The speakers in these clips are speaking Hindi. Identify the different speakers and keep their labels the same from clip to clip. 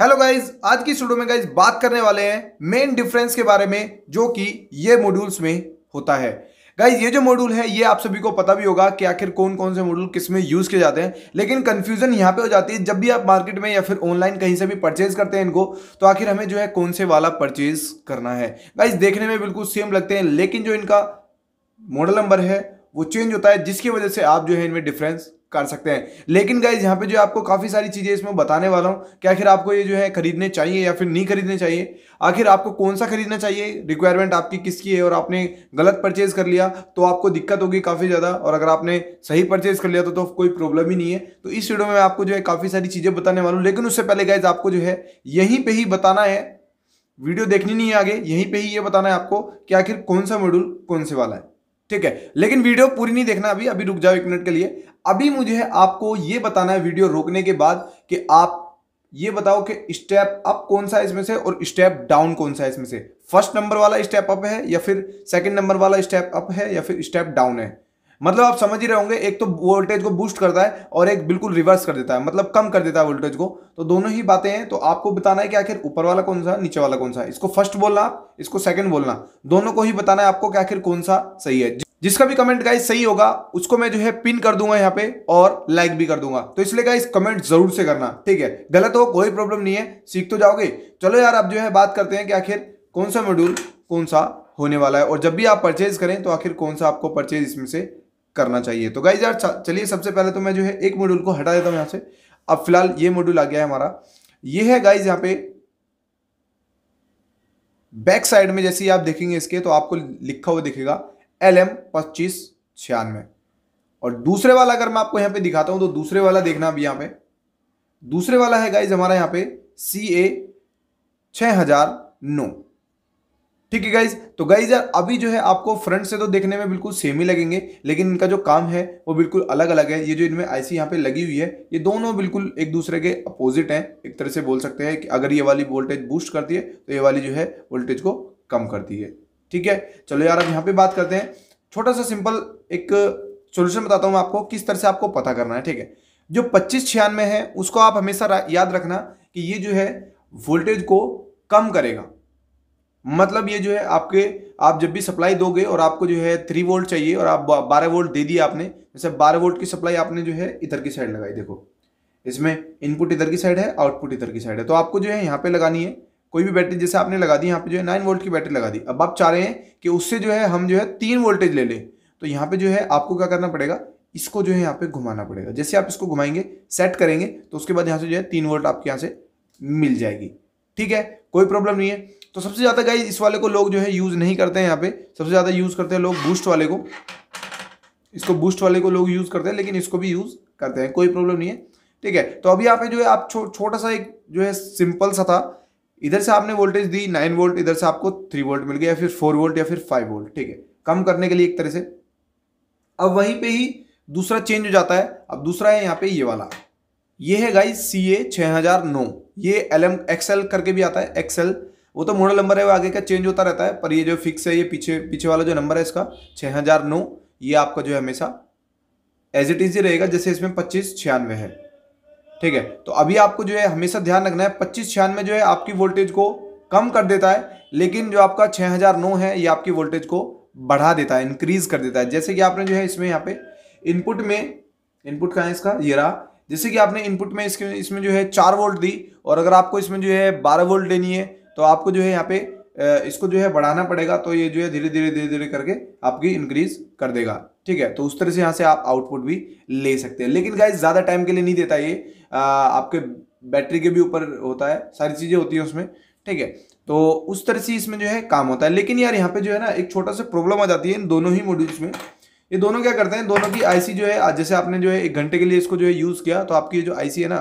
Speaker 1: हेलो गाइज आज की स्टूडियो में गाइज बात करने वाले हैं मेन डिफरेंस के बारे में जो कि ये मॉड्यूल्स में होता है गाइज ये जो मॉड्यूल है ये आप सभी को पता भी होगा कि आखिर कौन कौन से मॉड्यूल किस में यूज़ किए जाते हैं लेकिन कंफ्यूजन यहाँ पे हो जाती है जब भी आप मार्केट में या फिर ऑनलाइन कहीं से भी परचेज करते हैं इनको तो आखिर हमें जो है कौन से वाला परचेज करना है गाइज देखने में बिल्कुल सेम लगते हैं लेकिन जो इनका मॉडल नंबर है वो चेंज होता है जिसकी वजह से आप जो है इनमें डिफरेंस कर सकते हैं लेकिन गाइज यहाँ पे जो आपको काफ़ी सारी चीज़ें इसमें बताने वाला हूँ कि आखिर आपको ये जो है खरीदने चाहिए या फिर नहीं खरीदने चाहिए आखिर आपको कौन सा खरीदना चाहिए रिक्वायरमेंट आपकी किसकी है और आपने गलत परचेज कर लिया तो आपको दिक्कत होगी काफ़ी ज़्यादा और अगर आपने सही परचेज कर लिया तो, तो कोई प्रॉब्लम ही नहीं है तो इस वीडियो में आपको जो है काफ़ी सारी चीज़ें बताने वाला हूँ लेकिन उससे पहले गाइज आपको जो है यहीं पर ही बताना है वीडियो देखनी नहीं है आगे यहीं पे ही ये बताना है आपको कि आखिर कौन सा मॉड्यूल कौन से वाला है ठीक है लेकिन वीडियो पूरी नहीं देखना अभी अभी रुक जाओ एक मिनट के लिए अभी मुझे आपको ये बताना है वीडियो रोकने के बाद कि आप ये बताओ कि स्टेप अप कौन सा इसमें से और स्टेप डाउन कौन सा इसमें से फर्स्ट नंबर वाला स्टेप अप है या फिर सेकंड नंबर वाला स्टेप अप है या फिर स्टेप डाउन है मतलब आप समझ ही रहे होंगे एक तो वोल्टेज को बूस्ट करता है और एक बिल्कुल रिवर्स कर देता है मतलब कम कर देता है वोल्टेज को तो दोनों ही बातें हैं तो आपको बताना है कि आखिर ऊपर वाला कौन सा नीचे वाला कौन सा है इसको फर्स्ट बोलना इसको सेकंड बोलना दोनों को ही बताना है आपको कि आखिर कौन सा सही है जिसका भी कमेंट गाइस सही होगा उसको मैं जो है पिन कर दूंगा यहाँ पे और लाइक भी कर दूंगा तो इसलिए गाइस कमेंट जरूर से करना ठीक है गलत हो कोई प्रॉब्लम नहीं है सीख तो जाओगे चलो यार आप जो है बात करते हैं कि आखिर कौन सा मॉड्यूल कौन सा होने वाला है और जब भी आप परचेज करें तो आखिर कौन सा आपको परचेज इसमें से करना चाहिए तो गाइज यार चलिए सबसे पहले तो मैं जो है एक मॉड्यूल को हटा देता हूँ यहाँ से अब फिलहाल ये मॉड्यूल आ गया है हमारा ये है गाइज यहाँ पे बैक साइड में जैसे आप देखेंगे इसके तो आपको लिखा हुआ दिखेगा एल एम पच्चीस छियानवे और दूसरे वाला अगर मैं आपको यहाँ पे दिखाता हूँ तो दूसरे वाला देखना अभी यहाँ पे दूसरे वाला है गाइज हमारा यहाँ पे सी ए छः हज़ार नौ ठीक है गाइज तो गाइज यार अभी जो है आपको फ्रंट से तो देखने में बिल्कुल सेम ही लगेंगे लेकिन इनका जो काम है वो बिल्कुल अलग अलग है ये जो इनमें आईसी यहाँ पे लगी हुई है ये दोनों बिल्कुल एक दूसरे के अपोजिट हैं एक तरह से बोल सकते हैं कि अगर ये वाली वोल्टेज बूस्ट करती है तो ये वाली जो है वोल्टेज को कम करती है ठीक है चलो यार अब यहाँ पे बात करते हैं छोटा सा सिंपल एक सोल्यूशन बताता हूँ आपको किस तरह से आपको पता करना है ठीक है जो पच्चीस छियानवे है उसको आप हमेशा याद रखना कि ये जो है वोल्टेज को कम करेगा मतलब ये जो है आपके आप जब भी सप्लाई दोगे और आपको जो है थ्री वोल्ट चाहिए और आप बारह वोल्ट दे दिया आपने जैसे बारह वोल्ट की सप्लाई आपने जो है इधर की साइड लगाई देखो इसमें इनपुट इधर की साइड है आउटपुट इधर की साइड है तो आपको जो है यहाँ पे लगानी है कोई भी बैटरी जैसे आपने लगा दी यहाँ पे जो है नाइन वोल्ट की बैटरी लगा दी अब आप चाह रहे हैं कि उससे जो है हम जो है तीन वोल्टेज ले लें तो यहाँ पे जो है आपको क्या करना पड़ेगा इसको जो है यहाँ पे घुमाना पड़ेगा जैसे आप इसको घुमाएंगे सेट करेंगे तो उसके बाद यहाँ से जो है तीन वोल्ट आपके यहाँ से मिल जाएगी ठीक है कोई प्रॉब्लम नहीं है तो सबसे ज़्यादा गाइज इस वाले को लोग जो है यूज़ नहीं करते हैं यहाँ पे सबसे ज़्यादा यूज़ करते हैं लोग बूस्ट वाले को इसको बूस्ट वाले को लोग यूज़ करते हैं लेकिन इसको भी यूज़ करते हैं कोई प्रॉब्लम नहीं है ठीक है तो अभी यहाँ पे जो है आप छो, छोटा सा एक जो है सिंपल सा था इधर से आपने वोल्टेज दी नाइन वोल्ट इधर से आपको थ्री वोल्ट मिल गया या फिर फोर वोल्ट या फिर फाइव वोल्ट ठीक है कम करने के लिए एक तरह से अब वहीं पे ही दूसरा चेंज हो जाता है अब दूसरा है यहाँ पे ये वाला ये है गाई सी ए छः हज़ार नौ ये एल एम एक्सएल करके भी आता है एक्सएल वो तो मॉडल नंबर है वो आगे का चेंज होता रहता है पर ये जो फिक्स है ये पीछे पीछे वाला जो नंबर है इसका छः हज़ार नौ ये आपका जो है हमेशा एज इट इज ही रहेगा जैसे इसमें पच्चीस छियानवे है ठीक है तो अभी आपको जो है हमेशा ध्यान रखना है पच्चीस छियानवे जो है आपकी वोल्टेज को कम कर देता है लेकिन जो आपका 6009 है ये आपकी वोल्टेज को बढ़ा देता है इंक्रीज कर देता है जैसे कि आपने जो है इसमें यहाँ पे इनपुट में इनपुट कहाँ है इसका ये रहा जैसे कि आपने इनपुट में इसके इसमें जो है चार वोल्ट दी और अगर आपको इसमें जो है बारह वोल्ट देनी है तो आपको जो है यहाँ पे इसको जो है बढ़ाना पड़ेगा तो ये जो है धीरे धीरे धीरे धीरे करके आपकी इंक्रीज कर देगा ठीक है तो उस तरह से यहाँ से आप आउटपुट भी ले सकते हैं लेकिन गाइज ज़्यादा टाइम के लिए नहीं देता ये आपके बैटरी के भी ऊपर होता है सारी चीज़ें होती हैं उसमें ठीक है तो उस तरह से इसमें जो है काम होता है लेकिन यार यहाँ पे जो है ना एक छोटा सा प्रॉब्लम आ जाती है इन दोनों ही मॉड्यूल्स में ये दोनों क्या करते हैं दोनों की आईसी जो है जैसे आपने जो है एक घंटे के लिए इसको जो है यूज़ किया तो आपकी जो आईसी है ना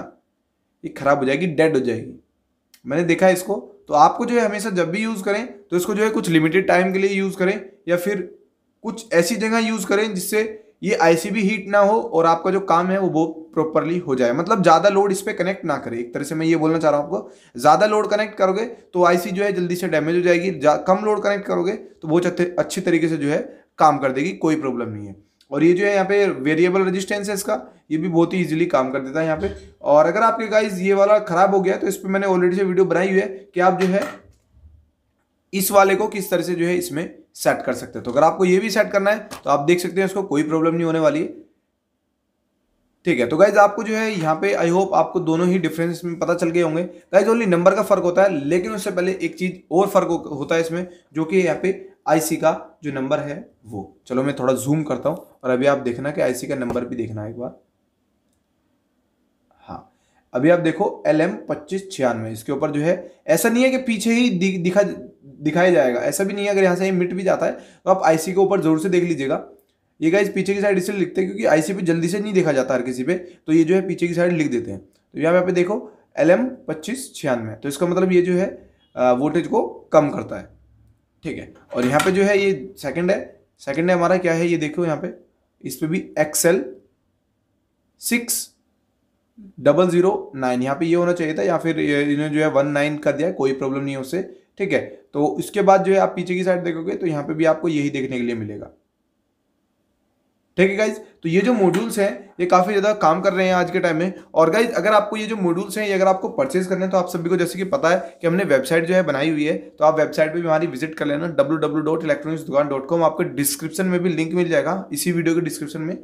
Speaker 1: ये ख़राब हो जाएगी डेड हो जाएगी मैंने देखा है इसको तो आपको जो है हमेशा जब भी यूज़ करें तो इसको जो है कुछ लिमिटेड टाइम के लिए यूज़ करें या फिर कुछ ऐसी जगह यूज़ करें जिससे ये आईसीबी हीट ना हो और आपका जो काम है वो बहुत प्रॉपरली हो जाए मतलब ज़्यादा लोड इस पर कनेक्ट ना करें एक तरह से मैं ये बोलना चाह रहा हूँ आपको ज़्यादा लोड कनेक्ट करोगे तो आईसी जो है जल्दी से डैमेज हो जाएगी कम लोड कनेक्ट करोगे तो बहुत अच्छे तरीके से जो है काम कर देगी कोई प्रॉब्लम नहीं है और ये जो है यहाँ पे वेरिएबल रेजिस्टेंस है इसका ये भी बहुत ही इजीली काम कर देता है यहाँ पे और अगर आपके गाइज ये वाला खराब हो गया तो इस पर मैंने ऑलरेडी से वीडियो बनाई हुई है कि आप जो है इस वाले को किस तरह से जो है इसमें सेट कर सकते हैं तो अगर आपको ये भी सेट करना है तो आप देख सकते हैं इसको कोई प्रॉब्लम नहीं होने वाली है ठीक है तो गाइज आपको जो है यहाँ पे आई होप आपको दोनों ही डिफरेंस में पता चल गए होंगे गाइज ओनली नंबर का फर्क होता है लेकिन उससे पहले एक चीज और फर्क होता है इसमें जो कि यहाँ पे आईसी का जो नंबर है वो चलो मैं थोड़ा जूम करता हूँ और अभी आप देखना कि आईसी का नंबर भी देखना है एक बार हाँ अभी आप देखो एल एम पच्चीस छियानवे इसके ऊपर जो है ऐसा नहीं है कि पीछे ही दि, दिखा दिखाया जाएगा ऐसा भी नहीं है अगर यहाँ से मिट भी जाता है तो आप आईसी के ऊपर जरूर से देख लीजिएगा ये गाइज पीछे की साइड इसलिए लिखते हैं क्योंकि आईसी पे जल्दी से नहीं देखा जाता हर किसी पे तो ये जो है पीछे की साइड लिख देते हैं तो यहाँ पे देखो एल एम पच्चीस छियानवे तो इसका मतलब ये जो है वोल्टेज को कम करता है ठीक है और यहाँ पे जो है ये सेकंड है सेकंड है हमारा क्या है ये देखो यहाँ पे इस पर भी XL six double zero nine यहाँ पे ये होना चाहिए था या फिर इन्होंने जो है वन नाइन कर दिया कोई प्रॉब्लम नहीं है उससे ठीक है तो इसके बाद जो है आप पीछे की साइड देखोगे तो यहाँ पे भी आपको यही देखने के लिए मिलेगा ठीक है गाइज तो ये जो मॉड्यूल्स हैं ये काफ़ी ज़्यादा काम कर रहे हैं आज के टाइम में और गाइज अगर आपको ये जो मॉड्यूल्स हैं ये अगर आपको परचेज करने हैं तो आप सभी को जैसे कि पता है कि हमने वेबसाइट जो है बनाई हुई है तो आप वेबसाइट पर भी हमारी विजिट कर लेना W W dot electronics dukan dot com आपको डिस्क्रिप्शन में भी लिंक मिल जाएगा इसी वीडियो के डिस्क्रिप्शन में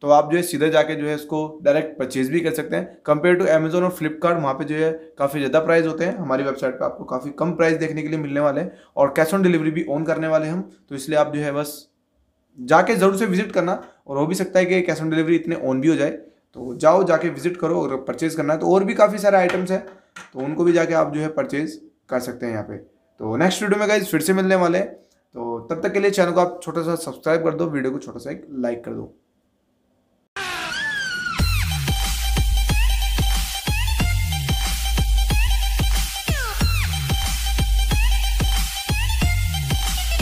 Speaker 1: तो आप जो है सीधे जाके जो है इसको डायरेक्ट परचेज भी कर सकते हैं कंपेयर टू अमेजोन और फ्लिपकार्ट वहाँ पे जो है काफ़ी ज़्यादा प्राइस होते हैं हमारी वेबसाइट पे आपको काफ़ी कम प्राइस देखने के लिए मिलने वाले हैं और कैश ऑन डिलीवरी भी ऑन करने वाले हम तो इसलिए आप जो है बस जाके ज़रूर से विजिट करना और हो भी सकता है कि कैश ऑन डिलीवरी इतने ऑन भी हो जाए तो जाओ जाके विजिट करो और परचेज़ करना है तो और भी काफ़ी सारे आइटम्स हैं तो उनको भी जाके आप जो है परचेज़ कर सकते हैं यहाँ पे तो नेक्स्ट वीडियो में गाइज फिर से मिलने वाले हैं तो तब तक के लिए चैनल को आप छोटा सा सब्सक्राइब कर दो वीडियो को छोटा सा एक लाइक कर दो